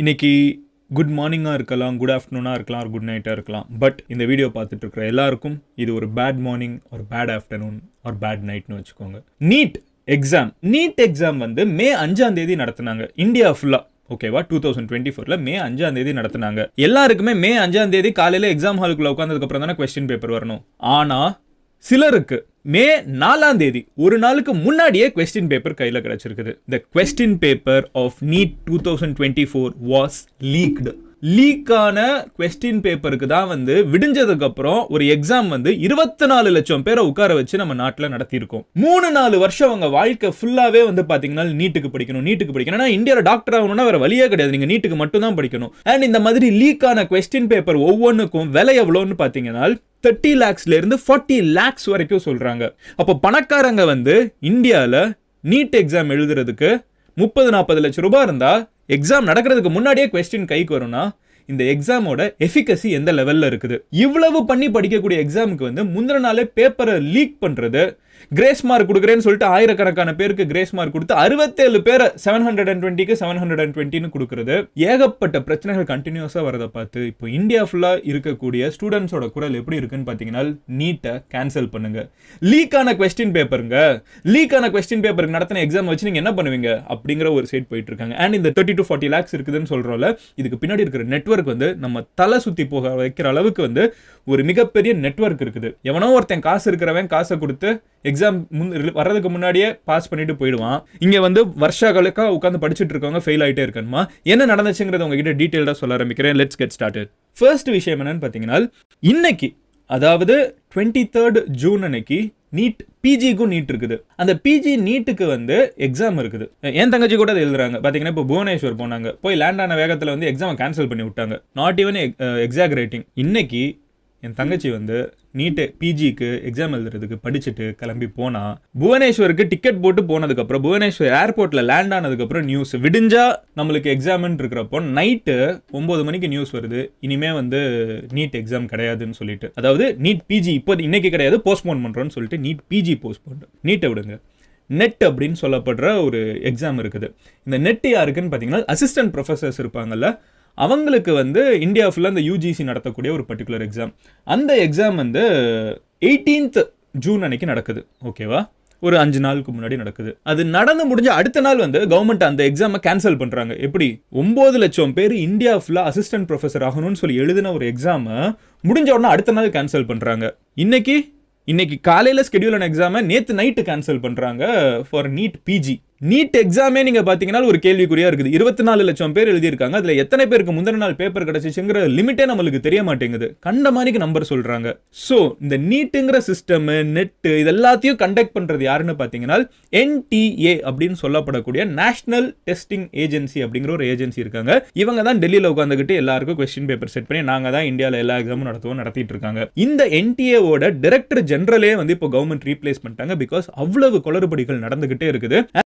இன்றைக்கி குட் மார்னிங்காக இருக்கலாம் குட் ஆஃப்டர்நூனாக இருக்கலாம் குட் நைட்டாக இருக்கலாம் பட் இந்த வீடியோ பார்த்துட்டு இருக்கிற எல்லாருக்கும் இது ஒரு பேட் மார்னிங் ஒரு பேட் ஆஃப்டர்நூன் ஒரு பேட் நைட்னு வச்சுக்கோங்க நீட் எக்ஸாம் நீட் எக்ஸாம் வந்து மே அஞ்சாம் தேதி நடத்தினாங்க இந்தியா ஃபுல்லாக ஓகேவா டூ தௌசண்ட் டுவெண்ட்டி ஃபோரில் மே அஞ்சாம் தேதி நடத்தினாங்க எல்லாருக்குமே மே அஞ்சாம் தேதி காலையில் எக்ஸாம் ஹாலுக்குள்ள அப்புறம் தானே கொஸ்டின் பேப்பர் வரணும் ஆனால் சிலருக்கு மே நாலாம் தேதி ஒரு நாளுக்கு முன்னாடியே கொஸ்டின் பேப்பர் கையில் கிடச்சிருக்குது the question paper of NEET two thousand twenty four was leaked லீக்கான கொஸ்டின் பேப்பருக்கு தான் வந்து விடிஞ்சதுக்கப்புறம் ஒரு எக்ஸாம் வந்து இருபத்தி நாலு லட்சம் பேரை உட்கார வச்சு நம்ம நாட்டில் நடத்தியிருக்கோம் மூணு நாலு வருஷம் அவங்க வாழ்க்கை ஃபுல்லாகவே வந்து பார்த்தீங்கன்னா நீட்டுக்கு படிக்கணும் நீட்டுக்கு படிக்கணும் ஏன்னா இந்தியாவில் டாக்டர் ஆகணும்னா வேறு வழியே கிடையாது நீங்கள் நீட்டுக்கு மட்டும் தான் படிக்கணும் அண்ட் இந்த மாதிரி லீக்கான கொஸ்டின் பேப்பர் ஒவ்வொன்றுக்கும் விலை எவ்வளோன்னு பார்த்தீங்கன்னா தேர்ட்டி லேக்ஸ்லேருந்து ஃபார்ட்டி லேக்ஸ் வரைக்கும் சொல்கிறாங்க அப்போ பணக்காரங்க வந்து இந்தியாவில் நீட் எக்ஸாம் எழுதுறதுக்கு முப்பது நாற்பது லட்சம் ரூபாய் இருந்தால் எக்ஸாம் நடக்கிறதுக்கு முன்னாடியே கொஸ்டின் கைக்கு வரும்னா இந்த எக்ஸாமோட எஃபிகசி எந்த லெவலில் இருக்குது இவ்வளவு பண்ணி படிக்கக்கூடிய எக்ஸாமுக்கு வந்து முந்திர நாளே பேப்பரை லீக் பண்ணுறது கிரேஸ் மார்க் கொடுக்குறேன்னு சொல்லிட்டு ஆயிரக்கணக்கான பேருக்கு கிரேஸ் மார்க் கொடுத்து அறுபத்தேழு பேரை செவன் ஹண்ட்ரட் அண்ட் டுவெண்ட்டிக்கு செவன் ஹண்ட்ரட் அண்ட் டுவெண்ட்டின்னு கொடுக்குறது ஏகப்பட்ட பிரச்சனைகள் கண்டினியூஸாக வரதை பார்த்து இப்போ இந்தியா ஃபுல்லாக இருக்கக்கூடிய ஸ்டூடெண்ட்ஸோட குரல் எப்படி இருக்குன்னு பார்த்தீங்கன்னா நீட்டை கேன்சல் பண்ணுங்க லீக்கான கொஸ்டின் பேப்பருங்க லீக்கான கொஸ்டின் பேப்பருக்கு நடத்தின எக்ஸாம் வச்சு நீங்கள் என்ன பண்ணுவீங்க அப்படிங்கிற ஒரு சைட் போயிட்டு இருக்காங்க அண்ட் இந்த தேர்ட்டி டு ஃபார்ட்டி லேக்ஸ் இருக்குதுன்னு சொல்கிறோம்ல இதுக்கு பின்னாடி இருக்கிற நெட்ஒர்க் நெட்ஒர்க் வந்து நம்ம தலை சுற்றி போக வைக்கிற அளவுக்கு வந்து ஒரு மிகப்பெரிய நெட்ஒர்க் இருக்குது எவனோ ஒருத்தன் காசு இருக்கிறவன் காசை கொடுத்து எக்ஸாம் முன் வர்றதுக்கு முன்னாடியே பாஸ் பண்ணிட்டு போயிடுவான் இங்கே வந்து வருஷ கலக்காக உட்காந்து படிச்சுட்டு இருக்கவங்க ஃபெயில் ஆகிட்டே இருக்கணுமா என்ன நடந்துச்சுங்கிறத உங்ககிட்ட டீட்டெயிலாக சொல்ல ஆரம்பிக்கிறேன் லெட்ஸ் கெட் ஸ்டார்டட் ஃபர்ஸ்ட் விஷயம் என்னன்னு பார்த்தீங்கன்னா இன்னைக்கு அதாவது டுவெண்ட்டி தேர்ட் ஜூன் அன்னைக்கு நீட் பிஜிக்கும் நீட் இருக்குது அந்த பிஜி நீட்டுக்கு வந்து எக்ஸாம் இருக்குது என் தங்கச்சி கூட அது எழுதுறாங்க பார்த்தீங்கன்னா இப்போ புவனேஸ்வர் போனாங்க போய் லேண்ட் ஆன வேகத்தில் வந்து எக்ஸாமை கேன்சல் பண்ணி விட்டாங்க நாட் ஈவன் எக்ஸாக்ரேட்டிங் இன்னைக்கு என் தங்கச்சி வந்து நீட்டு பிஜிக்கு எக்ஸாம் எழுதுறதுக்கு படிச்சுட்டு கிளம்பி போனால் புவனேஸ்வருக்கு டிக்கெட் போட்டு போனதுக்கப்புறம் புவனேஸ்வர் ஏர்போர்ட்டில் லேண்ட் ஆனதுக்கப்புறம் நியூஸ் விடிஞ்சா நம்மளுக்கு எக்ஸாம்னு இருக்கிறப்போ நைட்டு ஒம்பது மணிக்கு நியூஸ் வருது இனிமே வந்து நீட் எக்ஸாம் கிடையாதுன்னு சொல்லிட்டு அதாவது நீட் பிஜி இப்போ இன்னைக்கு கிடையாது போஸ்ட்போன் பண்ணுறோன்னு சொல்லிட்டு நீட் பிஜி போஸ்ட்போன் நீட்டை விடுங்க நெட் அப்படின்னு சொல்லப்படுற ஒரு எக்ஸாம் இருக்குது இந்த நெட் யாருக்குன்னு பார்த்தீங்கன்னா அசிஸ்டன்ட் ப்ரொஃபஸர்ஸ் இருப்பாங்கல்ல அவங்களுக்கு வந்து இந்தியா ஃபுல்லாக அந்த யூஜிசி நடத்தக்கூடிய ஒரு பர்டிகுலர் எக்ஸாம் அந்த எக்ஸாம் வந்து எயிட்டீன்த் ஜூன் அன்னைக்கு நடக்குது ஓகேவா ஒரு அஞ்சு நாளுக்கு முன்னாடி நடக்குது அது நடந்து முடிஞ்ச அடுத்த நாள் வந்து கவர்மெண்ட் அந்த எக்ஸாமை கேன்சல் பண்ணுறாங்க எப்படி ஒம்பது லட்சம் பேர் இந்தியா ஃபுல்லாக அசிஸ்டன்ட் ப்ரொஃபஸர் ஆகணும்னு சொல்லி எழுதின ஒரு எக்ஸாமை முடிஞ்ச உடனே அடுத்த நாள் கேன்சல் பண்ணுறாங்க இன்னைக்கு இன்னைக்கு காலையில் ஸ்கெடியூலான எக்ஸாமை நேற்று நைட்டு கேன்சல் பண்ணுறாங்க ஃபார் நீட் பிஜி நீட் எக்ஸாமே நீங்கள் பார்த்தீங்கன்னா ஒரு கேள்விக்குறியா இருக்குது இருபத்தி நாலு லட்சம் பேர் எழுதியிருக்காங்க அதில் எத்தனை பேருக்கு முந்தின நாள் பேப்பர் கிடைச்சிச்சுங்கிற லிமிட்டே நம்மளுக்கு தெரிய மாட்டேங்குது கண்ட மாதிரி நம்பர் சொல்றாங்க ஸோ இந்த நீட்டுங்கிற சிஸ்டம் நெட்டு இது எல்லாத்தையும் கண்டக்ட் பண்றது யாருன்னு பார்த்தீங்கன்னா என்டிஏ அப்படின்னு சொல்லப்படக்கூடிய நேஷனல் டெஸ்டிங் ஏஜென்சி அப்படிங்கிற ஒரு ஏஜென்சி இருக்காங்க இவங்க தான் டெல்லியில் உட்காந்துக்கிட்டு எல்லாருக்கும் கொஸ்டின் பேப்பர் செட் பண்ணி நாங்க தான் இந்தியாவில் எல்லா எக்ஸாமும் நடத்துவோம் நடத்திட்டு இருக்காங்க இந்த என்டிஏவோட டைரக்டர் ஜெனரலே வந்து இப்போ கவர்மெண்ட் ரீப்ளேஸ் பண்ணிட்டாங்க பிகாஸ் அவ்வளவு குளறுபடிகள் நடந்துகிட்டே இருக்குது